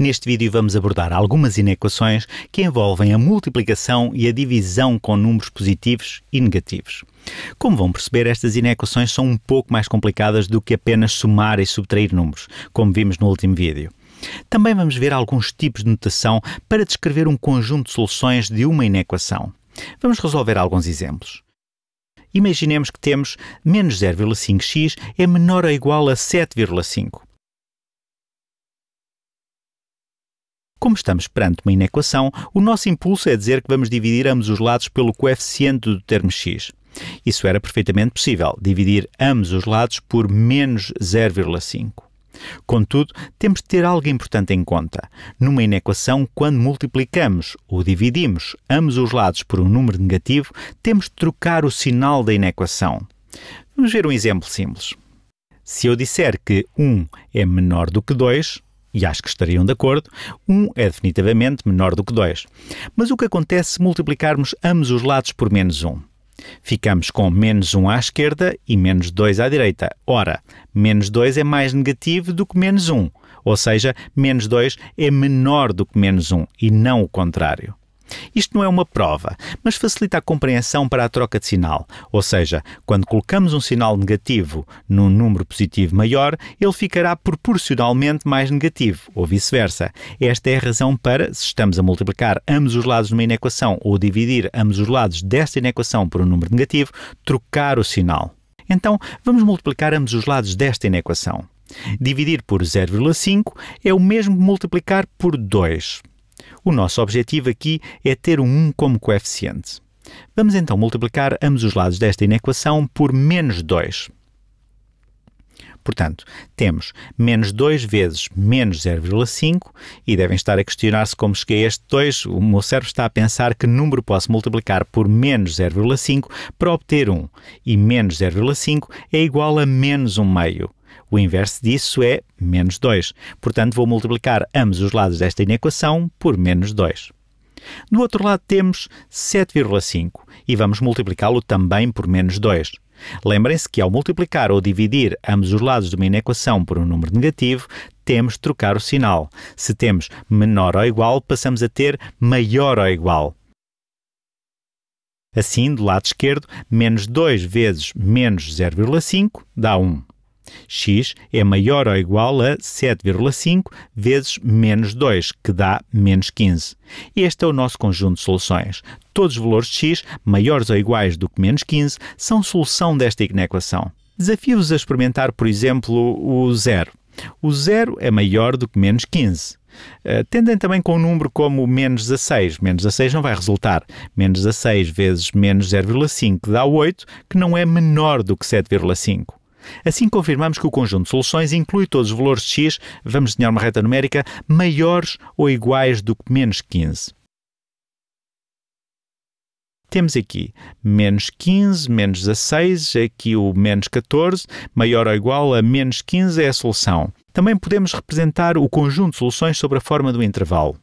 Neste vídeo vamos abordar algumas inequações que envolvem a multiplicação e a divisão com números positivos e negativos. Como vão perceber, estas inequações são um pouco mais complicadas do que apenas somar e subtrair números, como vimos no último vídeo. Também vamos ver alguns tipos de notação para descrever um conjunto de soluções de uma inequação. Vamos resolver alguns exemplos. Imaginemos que temos menos 0,5x é menor ou igual a 7,5. Como estamos perante uma inequação, o nosso impulso é dizer que vamos dividir ambos os lados pelo coeficiente do termo x. Isso era perfeitamente possível, dividir ambos os lados por menos 0,5. Contudo, temos de ter algo importante em conta. Numa inequação, quando multiplicamos ou dividimos ambos os lados por um número negativo, temos de trocar o sinal da inequação. Vamos ver um exemplo simples. Se eu disser que 1 é menor do que 2, e acho que estariam de acordo, um é definitivamente menor do que dois. Mas o que acontece se multiplicarmos ambos os lados por menos um? Ficamos com menos 1 à esquerda e menos 2 à direita. Ora, menos 2 é mais negativo do que menos 1, ou seja, menos 2 é menor do que menos 1 e não o contrário. Isto não é uma prova, mas facilita a compreensão para a troca de sinal, ou seja, quando colocamos um sinal negativo num número positivo maior, ele ficará proporcionalmente mais negativo, ou vice-versa. Esta é a razão para, se estamos a multiplicar ambos os lados de uma inequação ou dividir ambos os lados desta inequação por um número negativo, trocar o sinal. Então, vamos multiplicar ambos os lados desta inequação. Dividir por 0,5 é o mesmo que multiplicar por 2. O nosso objetivo aqui é ter um 1 como coeficiente. Vamos então multiplicar ambos os lados desta inequação por menos 2. Portanto, temos menos 2 vezes menos 0,5 e devem estar a questionar-se como cheguei a este 2. O meu cérebro está a pensar que número posso multiplicar por menos 0,5 para obter 1. E menos 0,5 é igual a menos 1 meio. O inverso disso é menos 2. Portanto, vou multiplicar ambos os lados desta inequação por menos 2. Do outro lado temos 7,5 e vamos multiplicá-lo também por menos 2. Lembrem-se que ao multiplicar ou dividir ambos os lados de uma inequação por um número negativo, temos de trocar o sinal. Se temos menor ou igual, passamos a ter maior ou igual. Assim, do lado esquerdo, menos 2 vezes menos 0,5 dá 1 x é maior ou igual a 7,5 vezes menos 2, que dá menos 15. Este é o nosso conjunto de soluções. Todos os valores de x maiores ou iguais do que menos 15 são solução desta inequação. Desafio-vos a experimentar, por exemplo, o zero. O zero é maior do que menos 15. Eh, tendem também com um número como menos 16. Menos 16 não vai resultar. Menos 16 vezes menos 0,5 dá 8, que não é menor do que 7,5. Assim confirmamos que o conjunto de soluções inclui todos os valores de x, vamos desenhar uma reta numérica, maiores ou iguais do que menos 15. Temos aqui menos 15, menos 16, aqui o menos 14, maior ou igual a menos 15 é a solução. Também podemos representar o conjunto de soluções sobre a forma do intervalo.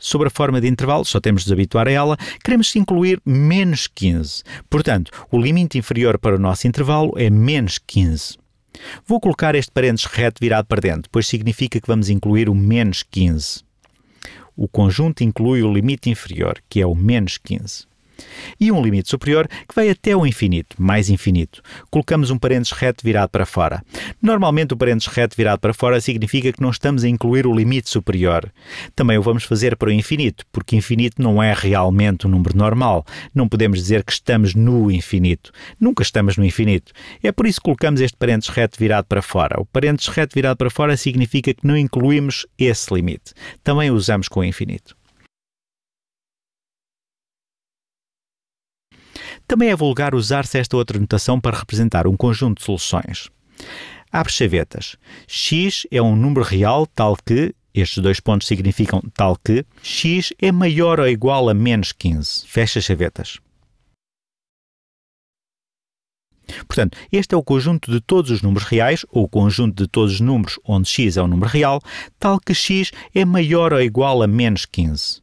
sobre a forma de intervalo, só temos de nos habituar a ela, queremos incluir menos 15. Portanto, o limite inferior para o nosso intervalo é menos 15. Vou colocar este parênteses reto virado para dentro, pois significa que vamos incluir o menos 15. O conjunto inclui o limite inferior, que é o menos 15 e um limite superior que vai até o infinito, mais infinito. Colocamos um parênteses reto virado para fora. Normalmente o parênteses reto virado para fora significa que não estamos a incluir o limite superior. Também o vamos fazer para o infinito, porque infinito não é realmente um número normal. Não podemos dizer que estamos no infinito. Nunca estamos no infinito. É por isso que colocamos este parênteses reto virado para fora. O parênteses reto virado para fora significa que não incluímos esse limite. Também o usamos com o infinito. Também é vulgar usar-se esta outra notação para representar um conjunto de soluções. Abre chavetas. x é um número real tal que, estes dois pontos significam tal que, x é maior ou igual a menos 15. Fecha chavetas. Portanto, este é o conjunto de todos os números reais, ou o conjunto de todos os números onde x é um número real, tal que x é maior ou igual a menos 15.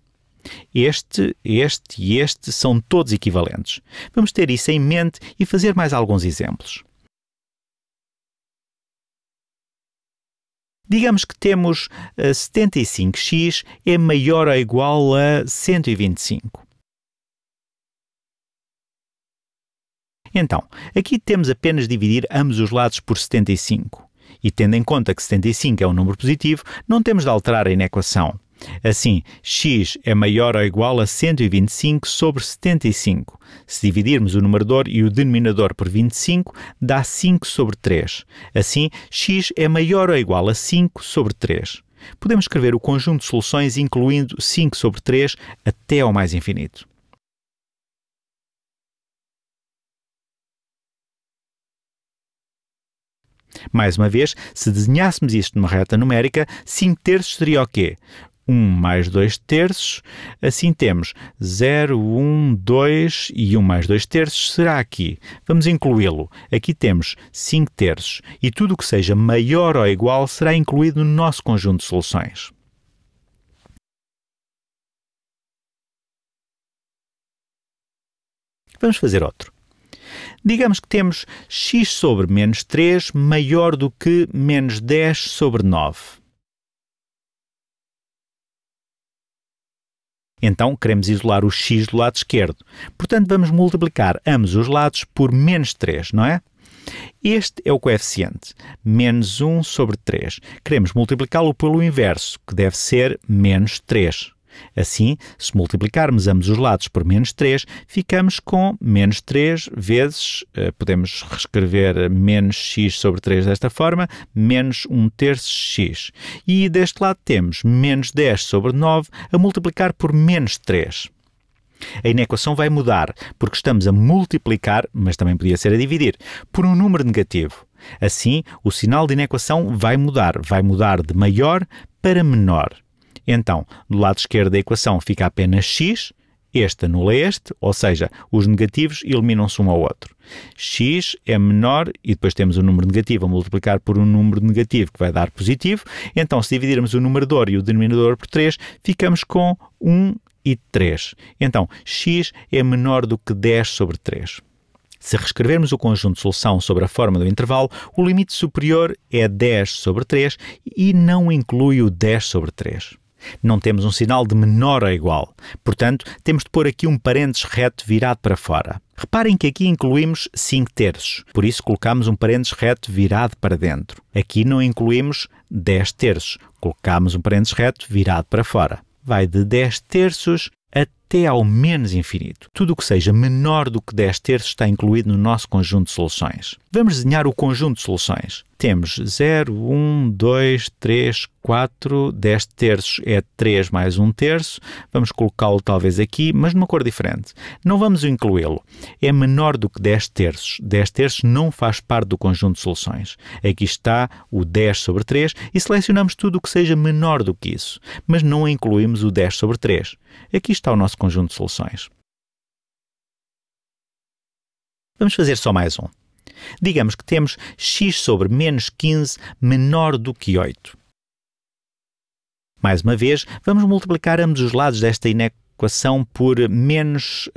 Este, este e este são todos equivalentes. Vamos ter isso em mente e fazer mais alguns exemplos. Digamos que temos 75x eh, é maior ou igual a 125. Então, aqui temos apenas dividir ambos os lados por 75. E tendo em conta que 75 é um número positivo, não temos de alterar a inequação. Assim, x é maior ou igual a 125 sobre 75. Se dividirmos o numerador e o denominador por 25, dá 5 sobre 3. Assim, x é maior ou igual a 5 sobre 3. Podemos escrever o conjunto de soluções incluindo 5 sobre 3 até ao mais infinito. Mais uma vez, se desenhássemos isto numa reta numérica, 5 terços seria o quê? 1 mais 2 terços. Assim temos 0, 1, 2 e 1 mais 2 terços será aqui. Vamos incluí-lo. Aqui temos 5 terços e tudo o que seja maior ou igual será incluído no nosso conjunto de soluções. Vamos fazer outro. Digamos que temos x sobre menos 3 maior do que menos 10 sobre 9. Então queremos isolar o x do lado esquerdo. Portanto, vamos multiplicar ambos os lados por menos 3, não é? Este é o coeficiente, menos 1 sobre 3. Queremos multiplicá-lo pelo inverso, que deve ser menos 3. Assim, se multiplicarmos ambos os lados por menos 3, ficamos com menos 3 vezes, eh, podemos reescrever menos x sobre 3 desta forma, menos 1 terço x. E deste lado temos menos 10 sobre 9 a multiplicar por menos 3. A inequação vai mudar, porque estamos a multiplicar, mas também podia ser a dividir, por um número negativo. Assim, o sinal de inequação vai mudar, vai mudar de maior para menor. Então, do lado esquerdo da equação fica apenas x, este anula este, ou seja, os negativos eliminam-se um ao outro. x é menor, e depois temos o um número negativo a multiplicar por um número negativo, que vai dar positivo. Então, se dividirmos o numerador e o denominador por 3, ficamos com 1 e 3. Então, x é menor do que 10 sobre 3. Se reescrevermos o conjunto de solução sobre a forma do intervalo, o limite superior é 10 sobre 3 e não inclui o 10 sobre 3. Não temos um sinal de menor ou igual. Portanto, temos de pôr aqui um parênteses reto virado para fora. Reparem que aqui incluímos 5 terços, por isso colocamos um parênteses reto virado para dentro. Aqui não incluímos 10 terços, colocamos um parênteses reto virado para fora. Vai de 10 terços até ao menos infinito. Tudo o que seja menor do que 10 terços está incluído no nosso conjunto de soluções. Vamos desenhar o conjunto de soluções temos 0, 1, 2, 3, 4, 10 terços é 3 mais 1 terço. Vamos colocá-lo talvez aqui, mas numa cor diferente. Não vamos incluí-lo. É menor do que 10 terços. 10 terços não faz parte do conjunto de soluções. Aqui está o 10 sobre 3 e selecionamos tudo o que seja menor do que isso, mas não incluímos o 10 sobre 3. Aqui está o nosso conjunto de soluções. Vamos fazer só mais um. Digamos que temos x sobre menos 15 menor do que 8. Mais uma vez, vamos multiplicar ambos os lados desta inequação por menos uh,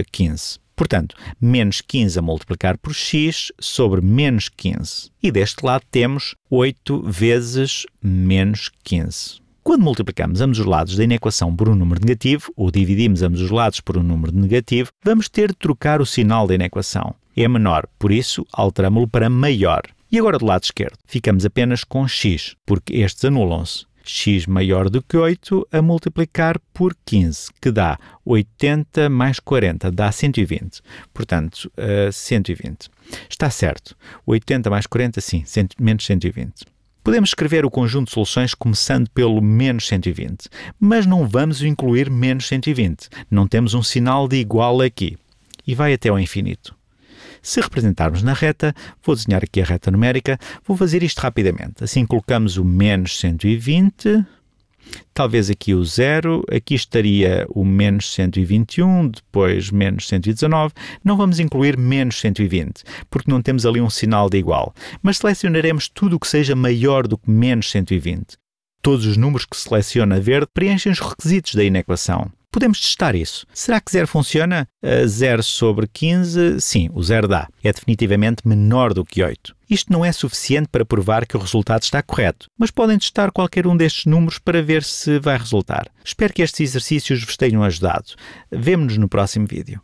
eh, 15. Portanto, menos 15 a multiplicar por x sobre menos 15. E deste lado temos 8 vezes menos 15. Quando multiplicamos ambos os lados da inequação por um número negativo, ou dividimos ambos os lados por um número negativo, vamos ter de trocar o sinal da inequação. É menor, por isso alterámo-lo para maior. E agora do lado esquerdo, ficamos apenas com x, porque estes anulam-se. x maior do que 8 a multiplicar por 15, que dá 80 mais 40, dá 120. Portanto, uh, eh, 120. Está certo. 80 mais 40, sim, menos 120. Podemos escrever o conjunto de soluções começando pelo menos 120, mas não vamos incluir menos 120. Não temos um sinal de igual aqui. E vai até ao infinito. Se representarmos na reta, vou desenhar aqui a reta numérica, vou fazer isto rapidamente. Assim colocamos o menos 120 Talvez aqui o zero, aqui estaria o menos 121, depois menos 119. Não vamos incluir menos 120, porque não temos ali um sinal de igual. Mas selecionaremos tudo o que seja maior do que menos 120. Todos os números que seleciona verde preenchem os requisitos da inequação. Podemos testar isso. Será que zero funciona? 0 sobre 15, sim, o zero dá. É definitivamente menor do que 8. Isto não é suficiente para provar que o resultado está correto, mas podem testar qualquer um destes números para ver se vai resultar. Espero que estes exercícios vos tenham ajudado. Vemo-nos no próximo vídeo.